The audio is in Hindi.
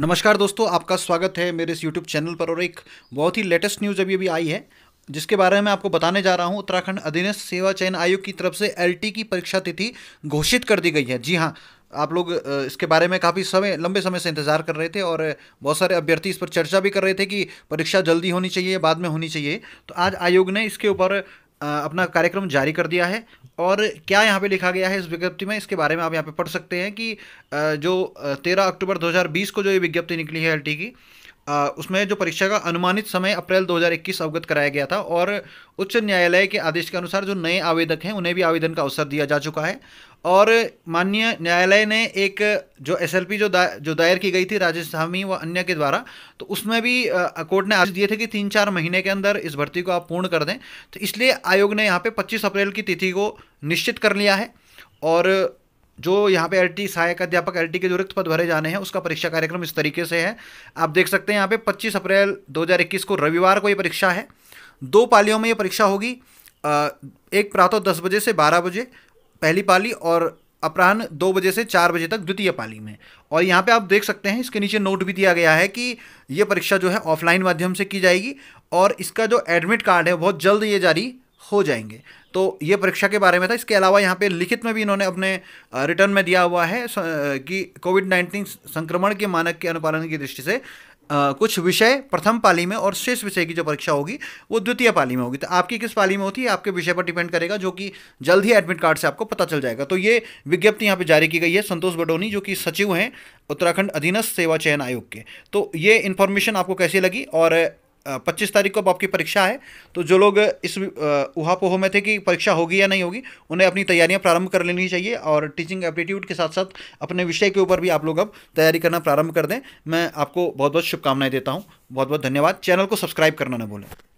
नमस्कार दोस्तों आपका स्वागत है मेरे इस यूट्यूब चैनल पर और एक बहुत ही लेटेस्ट न्यूज़ अभी अभी आई है जिसके बारे में आपको बताने जा रहा हूं उत्तराखंड अधीनस्थ सेवा चयन आयोग की तरफ से एल की परीक्षा तिथि घोषित कर दी गई है जी हाँ आप लोग इसके बारे में काफ़ी समय लंबे समय से इंतज़ार कर रहे थे और बहुत सारे अभ्यर्थी इस पर चर्चा भी कर रहे थे कि परीक्षा जल्दी होनी चाहिए बाद में होनी चाहिए तो आज आयोग ने इसके ऊपर अपना कार्यक्रम जारी कर दिया है और क्या यहाँ पे लिखा गया है इस विज्ञप्ति में इसके बारे में आप यहाँ पे पढ़ सकते हैं कि जो तेरह अक्टूबर 2020 को जो ये विज्ञप्ति निकली है एल की उसमें जो परीक्षा का अनुमानित समय अप्रैल 2021 अवगत कराया गया था और उच्च न्यायालय के आदेश के अनुसार जो नए आवेदक हैं उन्हें भी आवेदन का अवसर दिया जा चुका है और माननीय न्यायालय ने एक जो एसएलपी जो दा, जो दायर की गई थी राजेश व अन्य के द्वारा तो उसमें भी कोर्ट ने आदेश दिए थे कि तीन चार महीने के अंदर इस भर्ती को आप पूर्ण कर दें तो इसलिए आयोग ने यहाँ पर पच्चीस अप्रैल की तिथि को निश्चित कर लिया है और जो यहाँ पे एलटी सहायक अध्यापक एलटी के जो रिक्त पद भरे जाने हैं उसका परीक्षा कार्यक्रम इस तरीके से है आप देख सकते हैं यहाँ पे 25 अप्रैल 2021 को रविवार को ये परीक्षा है दो पालियों में ये परीक्षा होगी एक प्रातः दस बजे से बारह बजे पहली पाली और अपराह्न दो बजे से चार बजे तक द्वितीय पाली में और यहाँ पे आप देख सकते हैं इसके नीचे नोट भी दिया गया है कि ये परीक्षा जो है ऑफलाइन माध्यम से की जाएगी और इसका जो एडमिट कार्ड है बहुत जल्द ये जारी हो जाएंगे तो ये परीक्षा के बारे में था इसके अलावा यहाँ पे लिखित में भी इन्होंने अपने रिटर्न में दिया हुआ है कि कोविड नाइन्टीन संक्रमण के मानक के अनुपालन की दृष्टि से कुछ विषय प्रथम पाली में और शेष विषय की जो परीक्षा होगी वो द्वितीय पाली में होगी तो आपकी किस पाली में होती है आपके विषय पर डिपेंड करेगा जो कि जल्द ही एडमिट कार्ड से आपको पता चल जाएगा तो ये विज्ञप्ति यहाँ पे जारी की गई है संतोष बडोनी जो कि सचिव हैं उत्तराखंड अधीनस्थ सेवा चयन आयोग के तो ये इन्फॉर्मेशन आपको कैसी लगी और पच्चीस तारीख को अब आपकी परीक्षा है तो जो लोग इस उहापोह में थे कि परीक्षा होगी या नहीं होगी उन्हें अपनी तैयारियां प्रारंभ कर लेनी चाहिए और टीचिंग एप्टीट्यूड के साथ साथ अपने विषय के ऊपर भी आप लोग अब तैयारी करना प्रारंभ कर दें मैं आपको बहुत बहुत शुभकामनाएं देता हूँ बहुत बहुत धन्यवाद चैनल को सब्सक्राइब करना न भूलें